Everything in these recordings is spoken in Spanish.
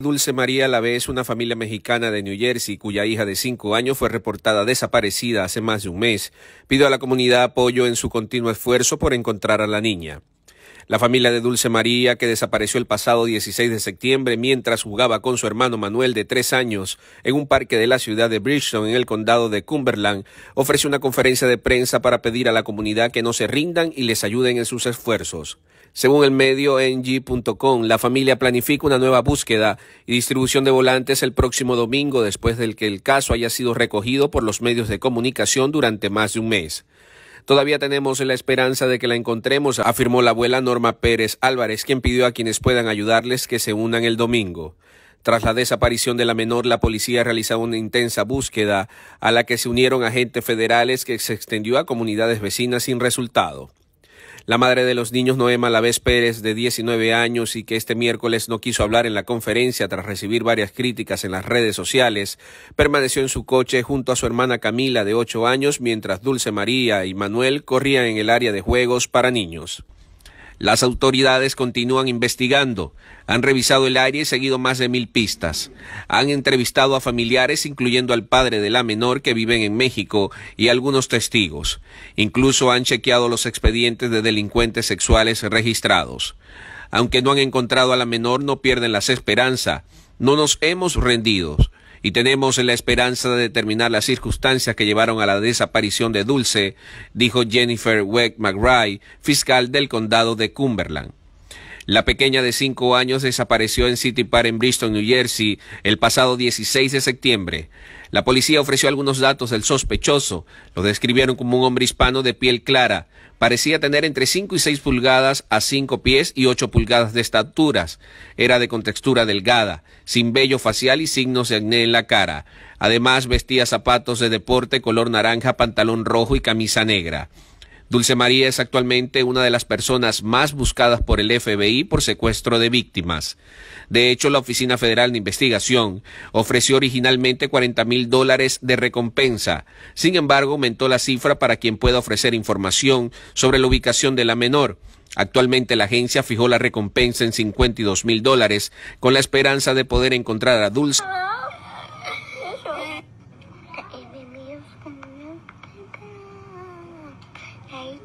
Dulce María Lavé es una familia mexicana de New Jersey cuya hija de cinco años fue reportada desaparecida hace más de un mes. pidió a la comunidad apoyo en su continuo esfuerzo por encontrar a la niña. La familia de Dulce María, que desapareció el pasado 16 de septiembre mientras jugaba con su hermano Manuel de tres años en un parque de la ciudad de Bridgestone en el condado de Cumberland, ofrece una conferencia de prensa para pedir a la comunidad que no se rindan y les ayuden en sus esfuerzos. Según el medio ng.com, la familia planifica una nueva búsqueda y distribución de volantes el próximo domingo después del que el caso haya sido recogido por los medios de comunicación durante más de un mes. Todavía tenemos la esperanza de que la encontremos, afirmó la abuela Norma Pérez Álvarez, quien pidió a quienes puedan ayudarles que se unan el domingo. Tras la desaparición de la menor, la policía realizó una intensa búsqueda a la que se unieron agentes federales que se extendió a comunidades vecinas sin resultado. La madre de los niños Noema Lavés Pérez, de 19 años y que este miércoles no quiso hablar en la conferencia tras recibir varias críticas en las redes sociales, permaneció en su coche junto a su hermana Camila, de 8 años, mientras Dulce María y Manuel corrían en el área de juegos para niños. Las autoridades continúan investigando. Han revisado el área y seguido más de mil pistas. Han entrevistado a familiares, incluyendo al padre de la menor que viven en México y algunos testigos. Incluso han chequeado los expedientes de delincuentes sexuales registrados. Aunque no han encontrado a la menor, no pierden las esperanza. No nos hemos rendido y tenemos la esperanza de determinar las circunstancias que llevaron a la desaparición de Dulce, dijo Jennifer Wegg McRae, fiscal del condado de Cumberland. La pequeña de cinco años desapareció en City Park en Bristol, New Jersey, el pasado 16 de septiembre. La policía ofreció algunos datos del sospechoso. Lo describieron como un hombre hispano de piel clara. Parecía tener entre 5 y 6 pulgadas a 5 pies y 8 pulgadas de estaturas. Era de contextura delgada, sin vello facial y signos de acné en la cara. Además vestía zapatos de deporte color naranja, pantalón rojo y camisa negra. Dulce María es actualmente una de las personas más buscadas por el FBI por secuestro de víctimas. De hecho, la Oficina Federal de Investigación ofreció originalmente 40 mil dólares de recompensa. Sin embargo, aumentó la cifra para quien pueda ofrecer información sobre la ubicación de la menor. Actualmente la agencia fijó la recompensa en 52 mil dólares con la esperanza de poder encontrar a Dulce. It's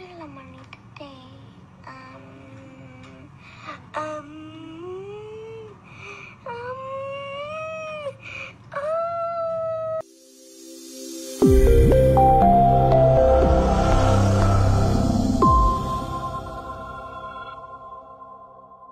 really a money today.